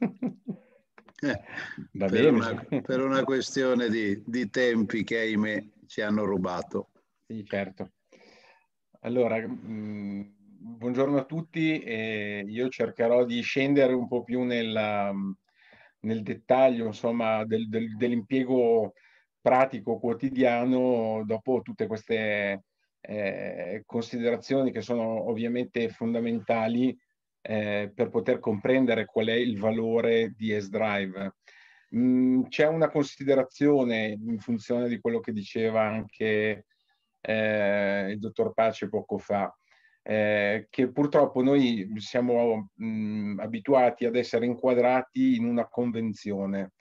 Eh, Va per, Una, per una questione di, di, tempi che ahimè ci hanno rubato. Sì, certo. Allora, mh, mm, buongiorno a tutti. Eh, io cercherò di scendere un po' più nella, nel dettaglio insomma, del, del, dell'impiego pratico quotidiano dopo tutte queste eh, considerazioni che sono ovviamente fondamentali eh, per poter comprendere qual è il valore di S-Drive. Mm, c'è una considerazione in funzione di quello che diceva anche eh, il dottor Pace poco fa, eh, che purtroppo noi siamo mh, mm, abituati ad essere inquadrati in una convenzione.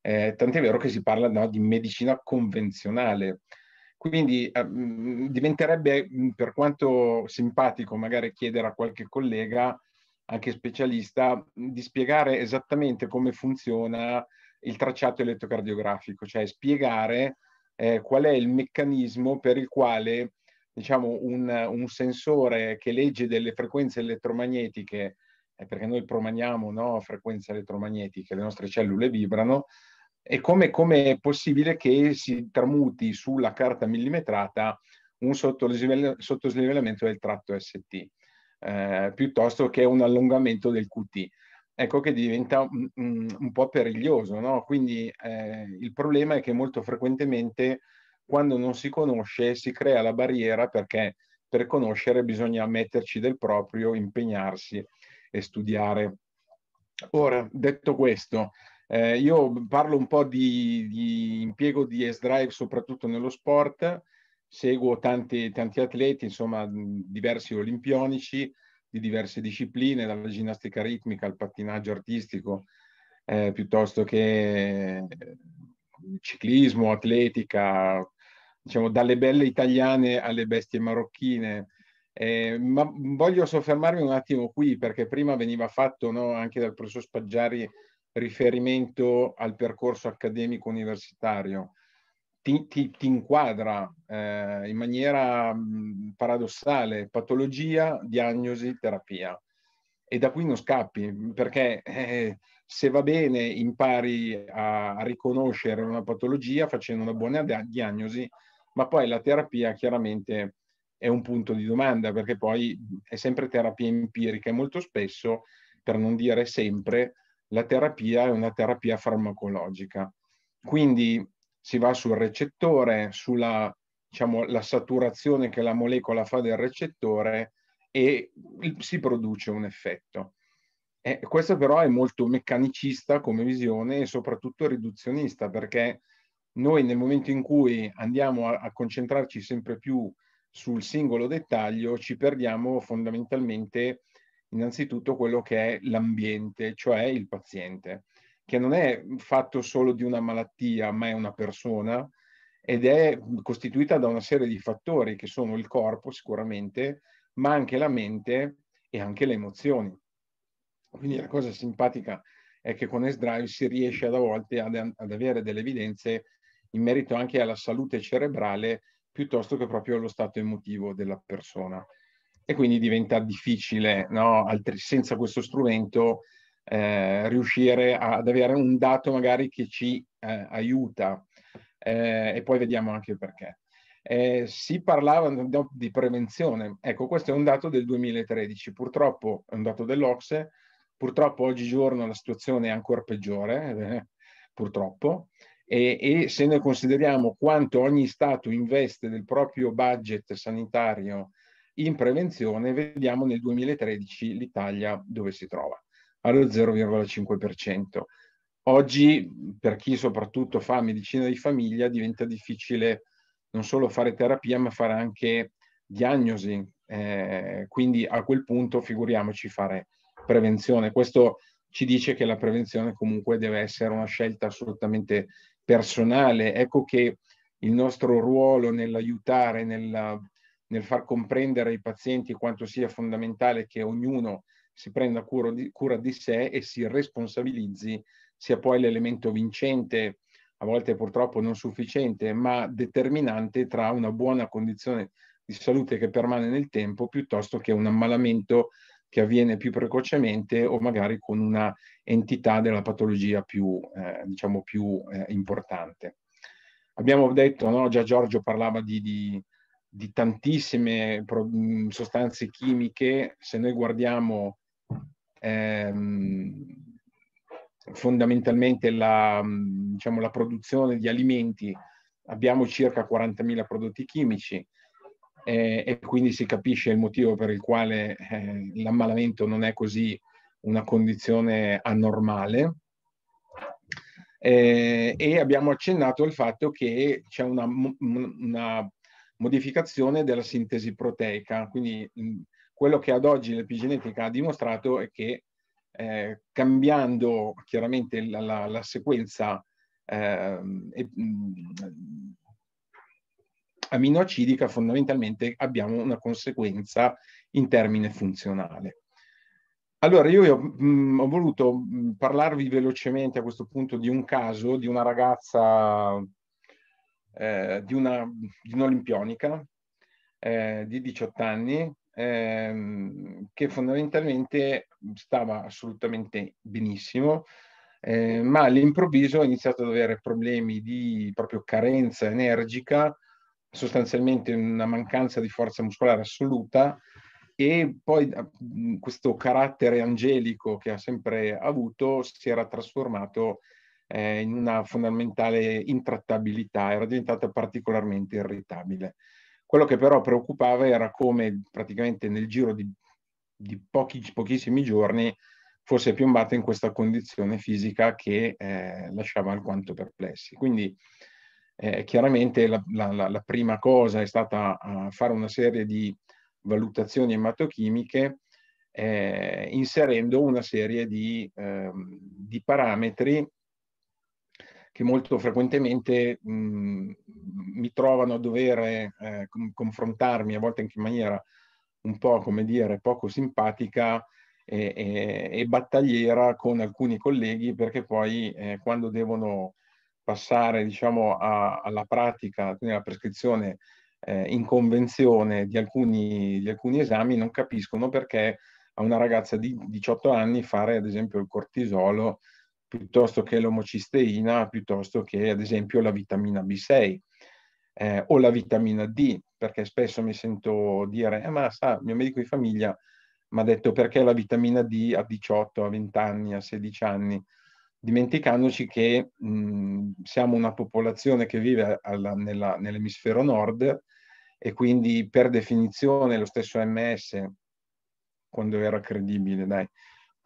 Eh, tant'è vero che si parla no, di medicina convenzionale. Quindi mh, eh, mm, diventerebbe, mm, per quanto simpatico magari chiedere a qualche collega, anche specialista, di spiegare esattamente come funziona il tracciato elettrocardiografico, cioè spiegare eh, qual è il meccanismo per il quale diciamo, un, un sensore che legge delle frequenze elettromagnetiche, eh, perché noi promaniamo no, frequenze elettromagnetiche, le nostre cellule vibrano, e come, è possibile che si tramuti sulla carta millimetrata un sottoslivellamento del tratto ST eh, piuttosto che un allungamento del QT. Ecco che diventa un, un po' periglioso, no? Quindi eh, il problema è che molto frequentemente quando non si conosce si crea la barriera perché per conoscere bisogna metterci del proprio, impegnarsi e studiare. Ora, detto questo, eh, io parlo un po' di, di impiego di S-Drive soprattutto nello sport, seguo tanti, tanti atleti, insomma diversi olimpionici di diverse discipline, dalla ginnastica ritmica al pattinaggio artistico, eh, piuttosto che eh, ciclismo, atletica, diciamo dalle belle italiane alle bestie marocchine. Eh, ma voglio soffermarmi un attimo qui perché prima veniva fatto no, anche dal professor Spaggiari riferimento al percorso accademico universitario ti, ti, ti inquadra eh, in maniera mh, paradossale patologia, diagnosi, terapia. E da qui non scappi, perché eh, se va bene impari a, a riconoscere una patologia facendo una buona diagnosi, ma poi la terapia chiaramente è un punto di domanda, perché poi è sempre terapia empirica e molto spesso, per non dire sempre, la terapia è una terapia farmacologica. Quindi si va sul recettore, sulla diciamo, la saturazione che la molecola fa del recettore e si produce un effetto. E questo però è molto meccanicista come visione e soprattutto riduzionista perché noi nel momento in cui andiamo a, a concentrarci sempre più sul singolo dettaglio ci perdiamo fondamentalmente innanzitutto quello che è l'ambiente, cioè il paziente che non è fatto solo di una malattia, ma è una persona ed è costituita da una serie di fattori che sono il corpo sicuramente, ma anche la mente e anche le emozioni. Quindi la cosa simpatica è che con S-Drive si riesce ad, a volte ad, ad avere delle evidenze in merito anche alla salute cerebrale piuttosto che proprio allo stato emotivo della persona. E quindi diventa difficile, no? Altri, senza questo strumento, eh, riuscire ad avere un dato magari che ci eh, aiuta eh, e poi vediamo anche il perché. Eh, si parlava di prevenzione, ecco questo è un dato del 2013, purtroppo è un dato dell'Ocse, purtroppo oggigiorno la situazione è ancora peggiore, eh, purtroppo, e, e, se noi consideriamo quanto ogni Stato investe del proprio budget sanitario in prevenzione, vediamo nel 2013 l'Italia dove si trova allo 0,5%. Oggi, per chi soprattutto fa medicina di famiglia, diventa difficile non solo fare terapia, ma fare anche diagnosi. Eh, quindi a quel punto figuriamoci fare prevenzione. Questo ci dice che la prevenzione comunque deve essere una scelta assolutamente personale. Ecco che il nostro ruolo nell'aiutare, nel, nel far comprendere ai pazienti quanto sia fondamentale che ognuno si prenda cura di, cura di sé e si responsabilizzi, sia poi l'elemento vincente, a volte purtroppo non sufficiente, ma determinante tra una buona condizione di salute che permane nel tempo piuttosto che un ammalamento che avviene più precocemente o magari con una entità della patologia più, eh, diciamo più eh, importante. Abbiamo detto, no? già Giorgio parlava di, di, di tantissime sostanze chimiche, se noi guardiamo ehm, fondamentalmente la, diciamo, la, produzione di alimenti, abbiamo circa 40.000 prodotti chimici eh, e quindi si capisce il motivo per il quale eh, l'ammalamento non è così una condizione anormale. Eh, e abbiamo accennato al fatto che c'è una, una modificazione della sintesi proteica, quindi quello che ad oggi l'epigenetica ha dimostrato è che eh, cambiando chiaramente la, la, la sequenza eh, mm, aminoacidica, fondamentalmente abbiamo una conseguenza in termine funzionale. Allora, io ho, mh, mm, ho voluto mm, parlarvi velocemente a questo punto di un caso di una ragazza, eh, di, una, di un'olimpionica eh, di 18 anni, ehm, che fondamentalmente stava assolutamente benissimo, eh, ma all'improvviso ha iniziato ad avere problemi di proprio carenza energica, sostanzialmente una mancanza di forza muscolare assoluta e poi eh, questo carattere angelico che ha sempre avuto si era trasformato eh, in una fondamentale intrattabilità, era diventata particolarmente irritabile. Quello che però preoccupava era come praticamente nel giro di, di pochi, pochissimi giorni fosse piombato in questa condizione fisica che eh, lasciava alquanto perplessi. Quindi eh, chiaramente la, la, la, prima cosa è stata uh, fare una serie di valutazioni ematochimiche eh, inserendo una serie di, ehm, di parametri che molto frequentemente mh, mhmm, mi trovano a dover eh, confrontarmi, a volte anche in maniera un po', come dire, poco simpatica e, e, e battagliera con alcuni colleghi, perché poi eh, quando devono passare, diciamo, a, alla pratica, nella prescrizione eh, in convenzione di alcuni, di alcuni esami, non capiscono perché a una ragazza di 18 anni fare, ad esempio, il cortisolo piuttosto che l'omocisteina, piuttosto che ad esempio la vitamina B6 eh, o la vitamina D, perché spesso mi sento dire, eh, ma sa, il mio medico di famiglia mi ha detto perché la vitamina D a 18, a 20 anni, a 16 anni, dimenticandoci che mh, siamo una popolazione che vive alla, nella, nell'emisfero nord e quindi per definizione lo stesso MS, quando era credibile, dai,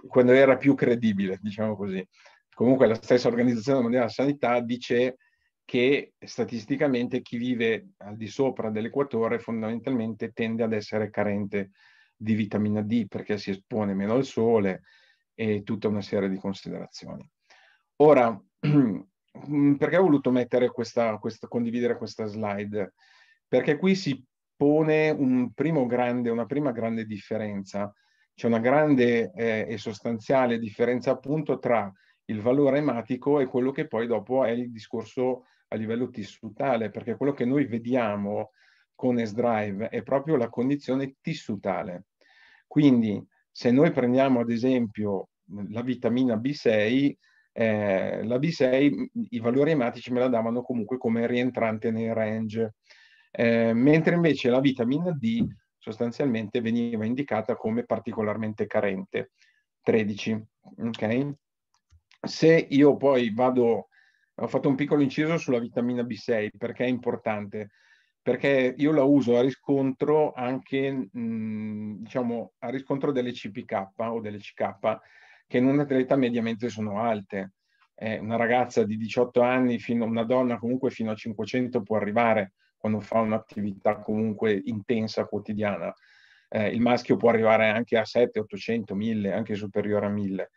quando era più credibile, diciamo così, comunque la stessa Organizzazione Mondiale della Sanità dice che statisticamente chi vive al di sopra dell'equatore fondamentalmente tende ad essere carente di vitamina D perché si espone meno al sole e tutta una serie di considerazioni. Ora, mm, perché ho voluto mettere questa, questa, condividere questa slide? Perché qui si pone un grande, una prima grande differenza, c'è una grande eh, e sostanziale differenza appunto tra il valore ematico è quello che poi dopo è il discorso a livello tissutale, perché quello che noi vediamo con S-Drive è proprio la condizione tissutale. Quindi se noi prendiamo ad esempio la vitamina B6, eh, la B6 i valori ematici me la davano comunque come rientrante nei range, eh, mentre invece la vitamina D sostanzialmente veniva indicata come particolarmente carente, 13. Okay? se io poi vado, ho fatto un piccolo inciso sulla vitamina B6 perché è importante, perché io la uso a riscontro anche, mh, diciamo, a riscontro delle CPK o delle CK che in un'atleta mediamente sono alte. Eh, una ragazza di 18 anni, fino, una donna comunque fino a 500 può arrivare quando fa un'attività comunque intensa, quotidiana. Eh, il maschio può arrivare anche a 7, 800, 1000, anche superiore a 1000.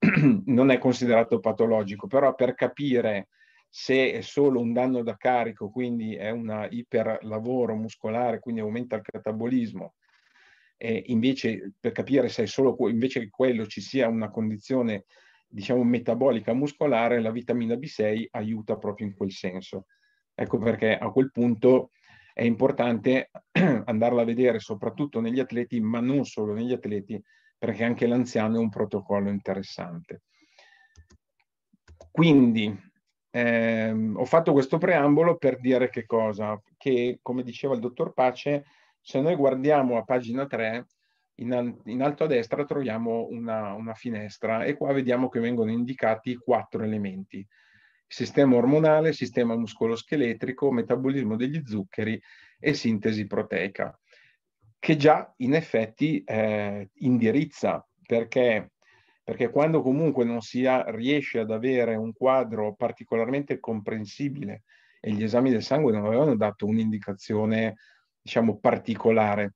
non è considerato patologico, però per capire se è solo un danno da carico, quindi è un iperlavoro muscolare, quindi aumenta il catabolismo, e invece per capire se è solo invece che quello ci sia una condizione diciamo metabolica muscolare, la vitamina B6 aiuta proprio in quel senso. Ecco perché a quel punto è importante andarla a vedere soprattutto negli atleti, ma non solo negli atleti, perché anche l'anziano è un protocollo interessante. Quindi ehm, ho fatto questo preambolo per dire che cosa? Che come diceva il dottor Pace, se noi guardiamo a pagina 3, in, in alto a destra troviamo una, una finestra e qua vediamo che vengono indicati quattro elementi. Sistema ormonale, sistema muscoloscheletrico, metabolismo degli zuccheri e sintesi proteica che già in effetti eh, indirizza, perché, perché, quando comunque non si ha, riesce ad avere un quadro particolarmente comprensibile e gli esami del sangue non avevano dato un'indicazione, diciamo, particolare,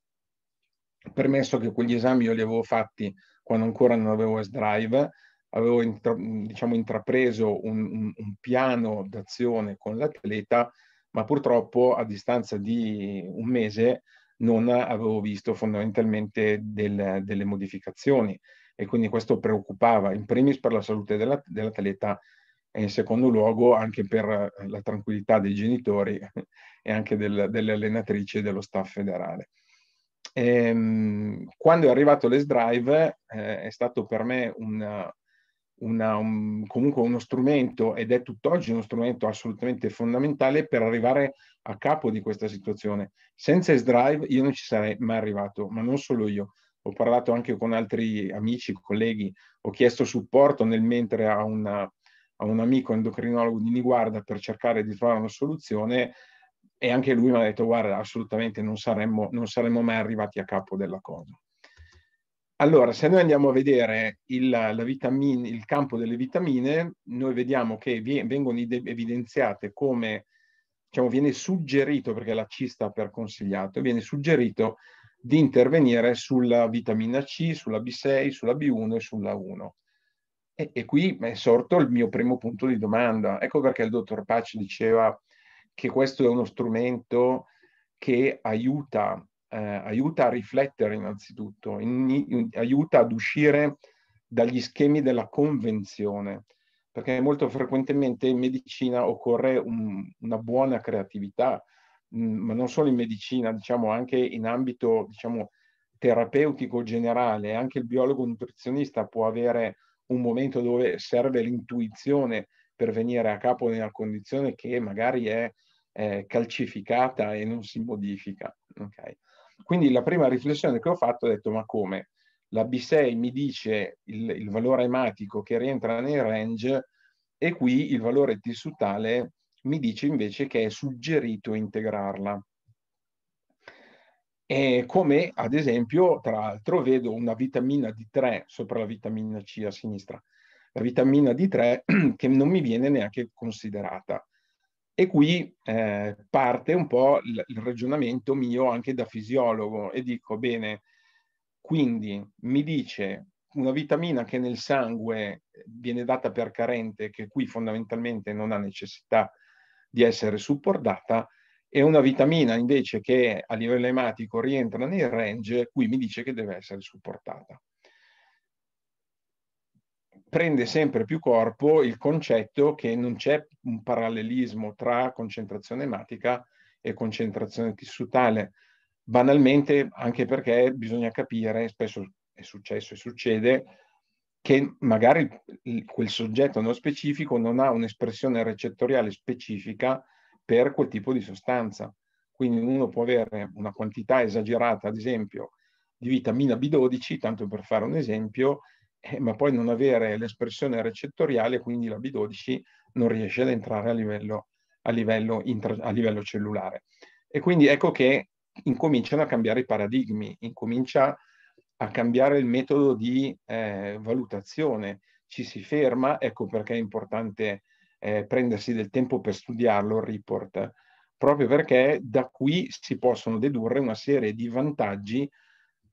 permesso che quegli esami io li avevo fatti quando ancora non avevo S-Drive, avevo intra, diciamo, intrapreso un, un, un piano d'azione con l'atleta, ma purtroppo a distanza di un mese non avevo visto fondamentalmente del, delle modificazioni e quindi questo preoccupava in primis per la salute della, dell'atleta e in secondo luogo anche per eh, la tranquillità dei genitori e anche del, delle allenatrici e dello staff federale. E, ehm, quando è arrivato l'S-Drive eh, è stato per me una, una, un, comunque uno strumento ed è tutt'oggi uno strumento assolutamente fondamentale per arrivare a capo di questa situazione. Senza S-Drive io non ci sarei mai arrivato, ma non solo io. Ho parlato anche con altri amici, colleghi, ho chiesto supporto nel mentre a, una, a un amico endocrinologo di Niguarda per cercare di trovare una soluzione e anche lui mi ha detto guarda assolutamente non saremmo, non saremmo mai arrivati a capo della cosa. Allora, se noi andiamo a vedere il, vitamina, il campo delle vitamine, noi vediamo che vi, vengono evidenziate come, diciamo, viene suggerito, perché la C sta per consigliato, viene suggerito di intervenire sulla vitamina C, sulla B6, sulla B1 e sulla 1. E, e qui è sorto il mio primo punto di domanda. Ecco perché il dottor Pace diceva che questo è uno strumento che aiuta eh, aiuta a riflettere innanzitutto, in, in, aiuta ad uscire dagli schemi della convenzione, perché molto frequentemente in medicina occorre un, una buona creatività, mh, mm, ma non solo in medicina, diciamo anche in ambito diciamo, terapeutico generale, anche il biologo nutrizionista può avere un momento dove serve l'intuizione per venire a capo di una condizione che magari è eh, calcificata e non si modifica. Okay. Quindi la prima riflessione che ho fatto è detto, ma come? La B6 mi dice il, il valore ematico che rientra nel range e qui il valore tissutale mi dice invece che è suggerito integrarla. E come ad esempio, tra l'altro, vedo una vitamina D3 sopra la vitamina C a sinistra, la vitamina D3 che non mi viene neanche considerata. E qui eh, parte un po' il, il ragionamento mio anche da fisiologo e dico, bene, quindi mi dice una vitamina che nel sangue viene data per carente, che qui fondamentalmente non ha necessità di essere supportata, e una vitamina invece che a livello ematico rientra nel range, qui mi dice che deve essere supportata prende sempre più corpo il concetto che non c'è un parallelismo tra concentrazione ematica e concentrazione tissutale, banalmente anche perché bisogna capire, spesso è successo e succede, che magari quel soggetto nello specifico non ha un'espressione recettoriale specifica per quel tipo di sostanza. Quindi uno può avere una quantità esagerata, ad esempio, di vitamina B12, tanto per fare un esempio, eh, ma poi non avere l'espressione recettoriale, quindi la B12 non riesce ad entrare a livello, a livello, intra, a livello cellulare. E quindi ecco che incominciano a cambiare i paradigmi, incomincia a cambiare il metodo di eh, valutazione, ci si ferma, ecco perché è importante eh, prendersi del tempo per studiarlo il report, proprio perché da qui si possono dedurre una serie di vantaggi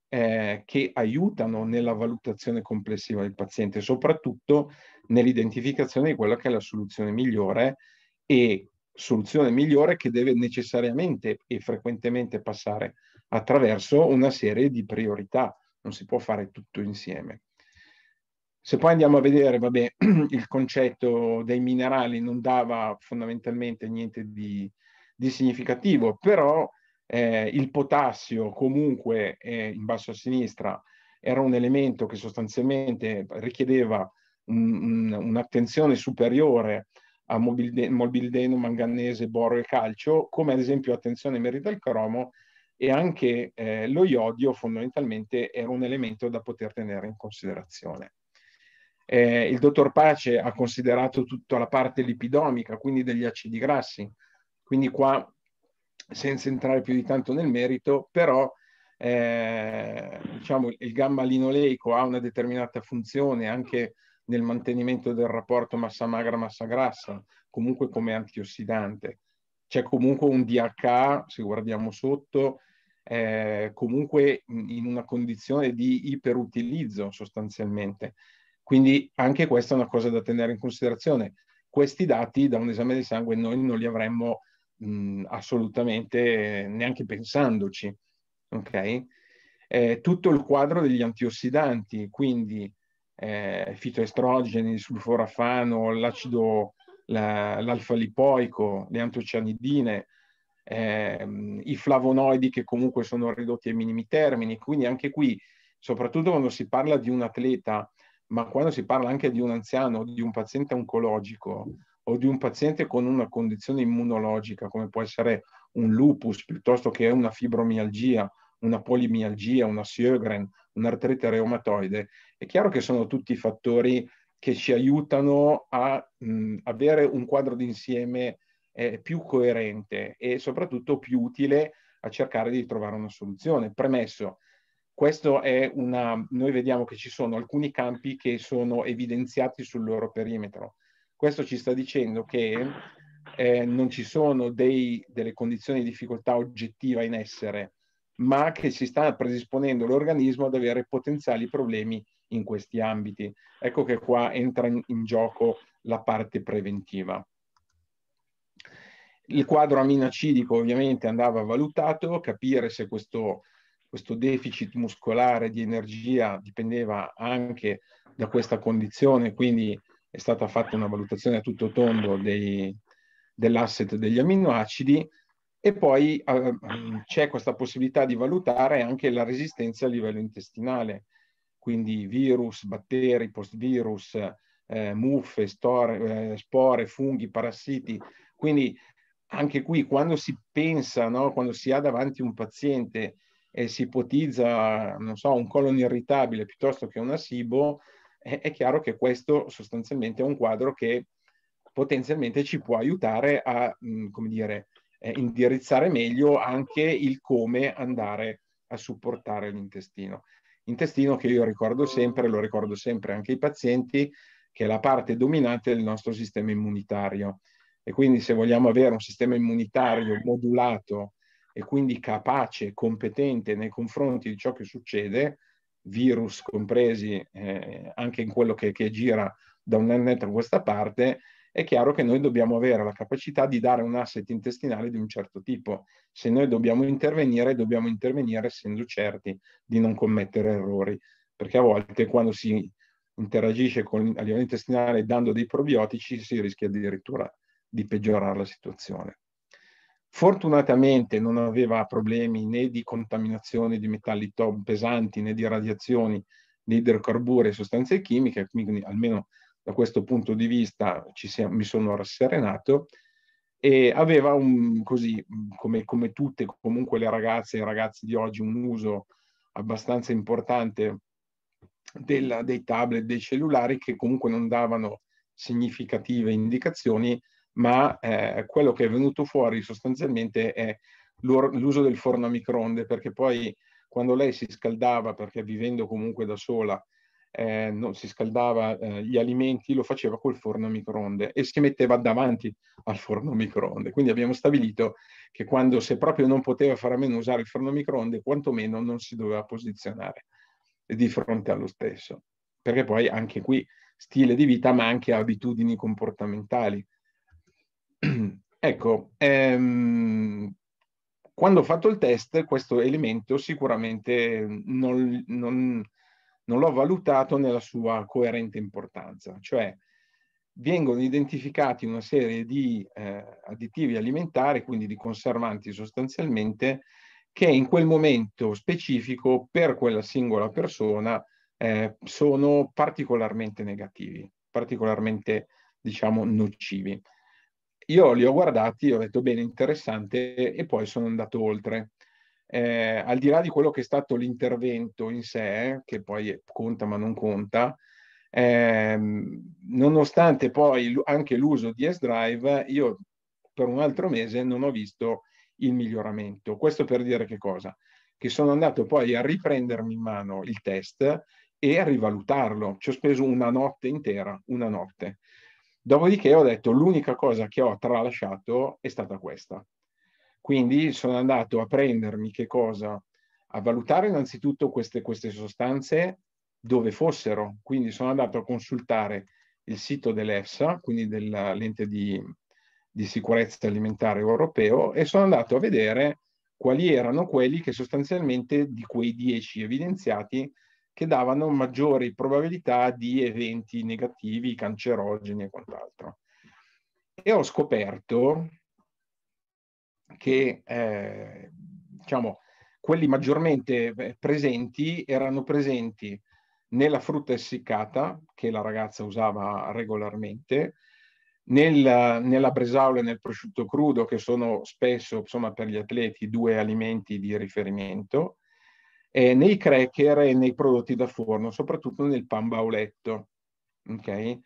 eh, che aiutano nella valutazione complessiva del paziente, soprattutto nell'identificazione di quella che è la soluzione migliore e soluzione migliore che deve necessariamente e frequentemente passare attraverso una serie di priorità, non si può fare tutto insieme. Se poi andiamo a vedere, vabbè, il concetto dei minerali non dava fondamentalmente niente di, di significativo, però eh, il potassio comunque eh, in basso a sinistra era un elemento che sostanzialmente richiedeva un, un, un'attenzione superiore a mobilde- molibdeno, manganese, boro e calcio, come ad esempio attenzione merita al cromo e anche eh, lo iodio fondamentalmente era un elemento da poter tenere in considerazione. Eh, il dottor Pace ha considerato tutta la parte lipidomica, quindi degli acidi grassi, quindi qua senza entrare più di tanto nel merito, però eh, diciamo, il gamma linoleico ha una determinata funzione anche nel mantenimento del rapporto massa magra-massa grassa, comunque come antiossidante. C'è comunque un DHA, se guardiamo sotto, eh, comunque in una condizione di iperutilizzo sostanzialmente. Quindi anche questa è una cosa da tenere in considerazione. Questi dati da un esame di sangue noi non li avremmo mh, assolutamente neanche pensandoci. Okay? Eh, tutto il quadro degli antiossidanti, quindi eh, fitoestrogeni, sulforafano, l'acido, la, l'alfa-lipoico, le antocianidine, ehm, i flavonoidi che comunque sono ridotti ai minimi termini. Quindi anche qui, soprattutto quando si parla di un atleta, ma quando si parla anche di un anziano, di un paziente oncologico, o di un paziente con una condizione immunologica, come può essere un lupus piuttosto che una fibromialgia, una polimialgia, una Sjögren, un'artrite reumatoide, è chiaro che sono tutti fattori che ci aiutano a mh, mm, avere un quadro d'insieme eh, più coerente e soprattutto più utile a cercare di trovare una soluzione. Premesso, questo è una, noi vediamo che ci sono alcuni campi che sono evidenziati sul loro perimetro. Questo ci sta dicendo che eh, non ci sono dei, delle condizioni di difficoltà oggettiva in essere, ma che si sta predisponendo l'organismo ad avere potenziali problemi in questi ambiti. Ecco che qua entra in, in gioco la parte preventiva. Il quadro aminacidico ovviamente andava valutato, capire se questo, questo deficit muscolare di energia dipendeva anche da questa condizione, quindi è stata fatta una valutazione a tutto tondo dei, dell'asset degli aminoacidi e poi eh, c'è questa possibilità di valutare anche la resistenza a livello intestinale, quindi virus, batteri, postvirus, eh, muffe, store, eh, spore, funghi, parassiti. Quindi anche qui quando si pensa, no, quando si ha davanti un paziente e si ipotizza, non so, un colon irritabile piuttosto che una SIBO, è, è chiaro che questo sostanzialmente è un quadro che potenzialmente ci può aiutare a, mh, mm, come dire, eh, indirizzare meglio anche il come andare a supportare l'intestino. Intestino che io ricordo sempre, lo ricordo sempre anche ai pazienti, che è la parte dominante del nostro sistema immunitario. E quindi se vogliamo avere un sistema immunitario modulato e quindi capace, competente nei confronti di ciò che succede, virus compresi eh, anche in quello che, che gira da un annetto a questa parte, è chiaro che noi dobbiamo avere la capacità di dare un asset intestinale di un certo tipo. Se noi dobbiamo intervenire, dobbiamo intervenire essendo certi di non commettere errori, perché a volte quando si interagisce con, a livello intestinale dando dei probiotici si rischia addirittura di peggiorare la situazione. Fortunatamente non aveva problemi né di contaminazione di metalli pesanti né di radiazioni di idrocarburi e sostanze chimiche, quindi almeno da questo punto di vista siamo, mi sono rasserenato e aveva un, così, come, come tutte comunque le ragazze e i ragazzi di oggi, un uso abbastanza importante della, dei tablet, dei cellulari che comunque non davano significative indicazioni ma eh, quello che è venuto fuori sostanzialmente è l'uso del forno a microonde, perché poi quando lei si scaldava, perché vivendo comunque da sola, eh, non si scaldava eh, gli alimenti, lo faceva col forno a microonde e si metteva davanti al forno a microonde. Quindi abbiamo stabilito che quando se proprio non poteva fare a meno usare il forno a microonde, quantomeno non si doveva posizionare di fronte allo stesso. Perché poi anche qui stile di vita, ma anche abitudini comportamentali Ecco, ehm, quando ho fatto il test questo elemento sicuramente non, non, non l'ho valutato nella sua coerente importanza, cioè vengono identificati una serie di eh, additivi alimentari, quindi di conservanti sostanzialmente, che in quel momento specifico per quella singola persona eh, sono particolarmente negativi, particolarmente diciamo nocivi. Io li ho guardati, ho detto bene, interessante, e poi sono andato oltre. Eh, al di là di quello che è stato l'intervento in sé, che poi conta ma non conta, ehm, nonostante poi anche l'uso di S-Drive, io per un altro mese non ho visto il miglioramento. Questo per dire che cosa? Che sono andato poi a riprendermi in mano il test e a rivalutarlo. Ci ho speso una notte intera, una notte. Dopodiché ho detto l'unica cosa che ho tralasciato è stata questa. Quindi sono andato a prendermi che cosa? A valutare innanzitutto queste, queste sostanze dove fossero. Quindi sono andato a consultare il sito dell'EFSA, quindi dell'ente di, di sicurezza alimentare europeo, e sono andato a vedere quali erano quelli che sostanzialmente di quei 10 evidenziati che davano maggiori probabilità di eventi negativi, cancerogeni e quant'altro. E ho scoperto che eh, diciamo, quelli maggiormente eh, presenti erano presenti nella frutta essiccata, che la ragazza usava regolarmente, nel, nella bresaola e nel prosciutto crudo, che sono spesso insomma, per gli atleti due alimenti di riferimento, eh, nei cracker e nei prodotti da forno, soprattutto nel pan bauletto. Okay?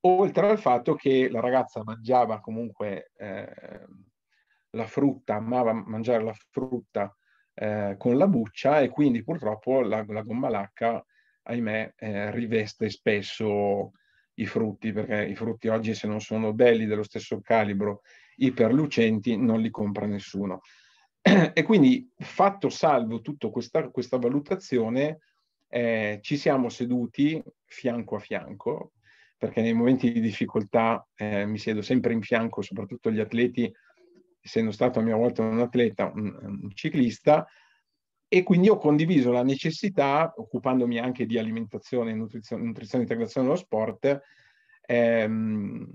Oltre al fatto che la ragazza mangiava comunque eh, la frutta, amava mangiare la frutta eh, con la buccia e quindi purtroppo la, la gomma lacca, ahimè, eh, riveste spesso i frutti, perché i frutti oggi se non sono belli dello stesso calibro, iperlucenti, non li compra nessuno. E quindi, fatto salvo tutta questa, questa valutazione, eh, ci siamo seduti fianco a fianco, perché nei momenti di difficoltà eh, mi siedo sempre in fianco, soprattutto gli atleti, essendo stato a mia volta un atleta, un, un ciclista, e quindi ho condiviso la necessità, occupandomi anche di alimentazione nutrizione, nutrizione e integrazione dello sport, ehm,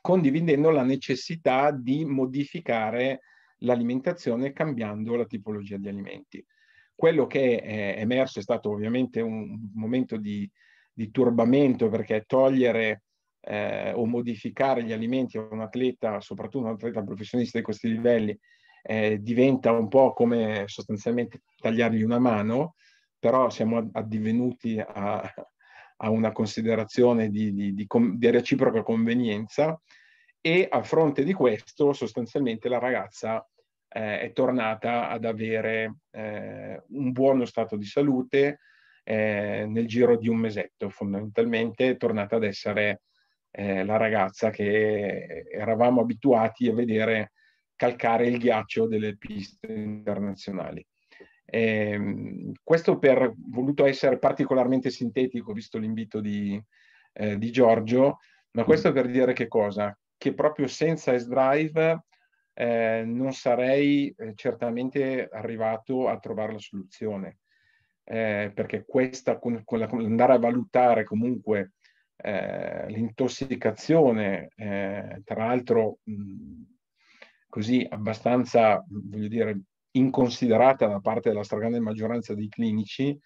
condividendo la necessità di modificare l'alimentazione cambiando la tipologia di alimenti. Quello che è emerso è stato ovviamente un momento di, di turbamento perché togliere eh, o modificare gli alimenti a un atleta, soprattutto un atleta professionista di questi livelli, eh, diventa un po' come sostanzialmente tagliargli una mano, però siamo addivenuti a, a una considerazione di, di, di, di reciproca convenienza e a fronte di questo sostanzialmente la ragazza eh, è tornata ad avere eh, un buono stato di salute eh, nel giro di un mesetto, fondamentalmente è tornata ad essere eh, la ragazza che eravamo abituati a vedere calcare il ghiaccio delle piste internazionali. Ehm, questo per voluto essere particolarmente sintetico, visto l'invito di, eh, di Giorgio, ma mm. questo per dire che cosa? che proprio senza S-Drive eh, non sarei eh, certamente arrivato a trovare la soluzione. Eh, perché questa, con, con, la, con andare a valutare comunque eh, l'intossicazione, eh, tra l'altro mh, così abbastanza, voglio dire, inconsiderata da parte della stragrande maggioranza dei clinici,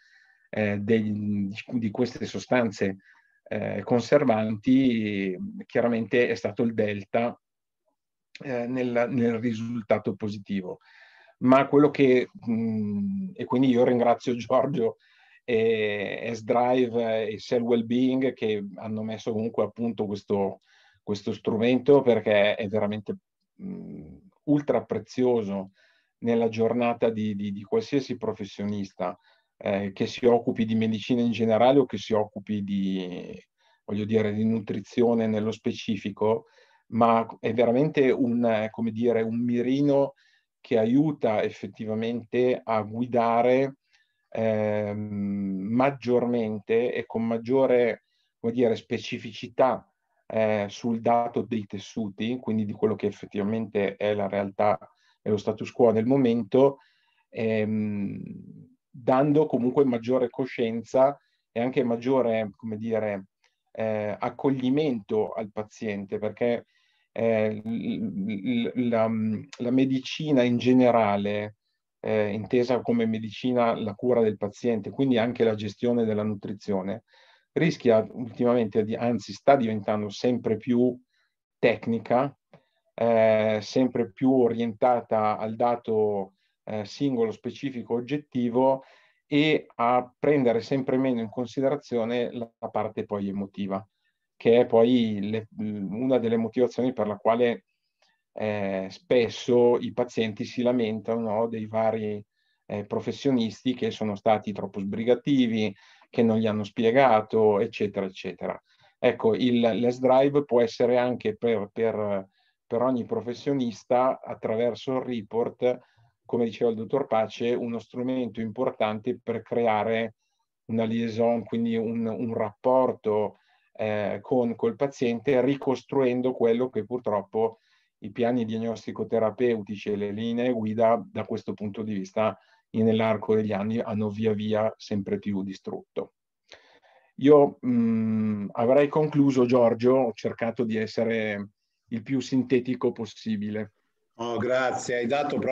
eh, dei, di, di, queste sostanze eh, conservanti, chiaramente è stato il delta eh, nel, nel, risultato positivo. Ma quello che, mh, mm, e quindi io ringrazio Giorgio e S-Drive e Cell Wellbeing che hanno messo comunque a punto questo, questo strumento perché è veramente mh, mm, ultra prezioso nella giornata di, di, di qualsiasi professionista eh, che si occupi di medicina in generale o che si occupi di, voglio dire, di nutrizione nello specifico, ma è veramente un, come dire, un mirino che aiuta effettivamente a guidare eh, maggiormente e con maggiore come dire, specificità eh, sul dato dei tessuti, quindi di quello che effettivamente è la realtà e lo status quo del momento, ehm, dando comunque maggiore coscienza e anche maggiore, come dire, eh, accoglimento al paziente, perché eh, la, la, medicina in generale, eh, intesa come medicina la cura del paziente, quindi anche la gestione della nutrizione, rischia ultimamente, di, anzi sta diventando sempre più tecnica, eh, sempre più orientata al dato eh, singolo, specifico, oggettivo e a prendere sempre meno in considerazione la parte poi emotiva, che è poi le, una delle motivazioni per la quale eh, spesso i pazienti si lamentano dei vari eh, professionisti che sono stati troppo sbrigativi, che non gli hanno spiegato, eccetera, eccetera. Ecco, il less drive può essere anche per, per, per ogni professionista attraverso il report come diceva il dottor Pace, uno strumento importante per creare una liaison, quindi un, un rapporto eh, con col paziente, ricostruendo quello che purtroppo i piani diagnostico-terapeutici e le linee guida da questo punto di vista nell'arco degli anni hanno via via sempre più distrutto. Io mh, mm, avrei concluso, Giorgio, ho cercato di essere il più sintetico possibile. Oh, grazie, hai dato proprio...